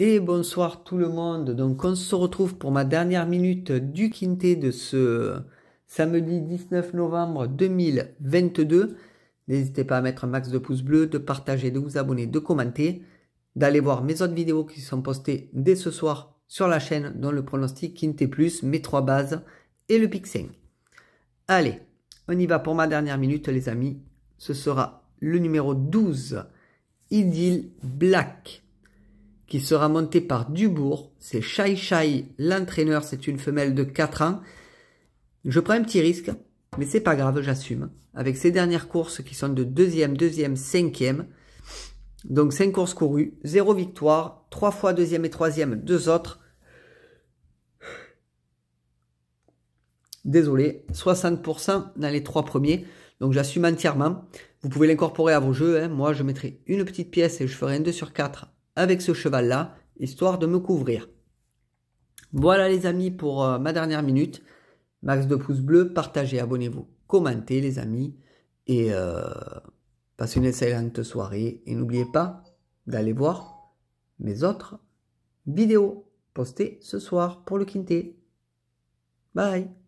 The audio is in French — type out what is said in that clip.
Et bonsoir tout le monde. Donc on se retrouve pour ma dernière minute du quintet de ce samedi 19 novembre 2022. N'hésitez pas à mettre un max de pouces bleus, de partager, de vous abonner, de commenter, d'aller voir mes autres vidéos qui sont postées dès ce soir sur la chaîne dont le pronostic quintet plus, mes trois bases et le pic Allez, on y va pour ma dernière minute les amis. Ce sera le numéro 12, Idil Black qui sera monté par Dubourg. C'est Shai Shai, l'entraîneur, c'est une femelle de 4 ans. Je prends un petit risque, mais c'est pas grave, j'assume. Avec ces dernières courses qui sont de deuxième, deuxième, cinquième. Donc cinq courses courues, zéro victoire, trois fois deuxième et troisième, deux autres. Désolé, 60% dans les trois premiers. Donc j'assume entièrement. Vous pouvez l'incorporer à vos jeux. Hein. Moi, je mettrai une petite pièce et je ferai un 2 sur 4 avec ce cheval-là, histoire de me couvrir. Voilà les amis pour euh, ma dernière minute. Max de pouces bleus, partagez, abonnez-vous, commentez les amis et euh, passez une excellente soirée. Et n'oubliez pas d'aller voir mes autres vidéos postées ce soir pour le Quintet. Bye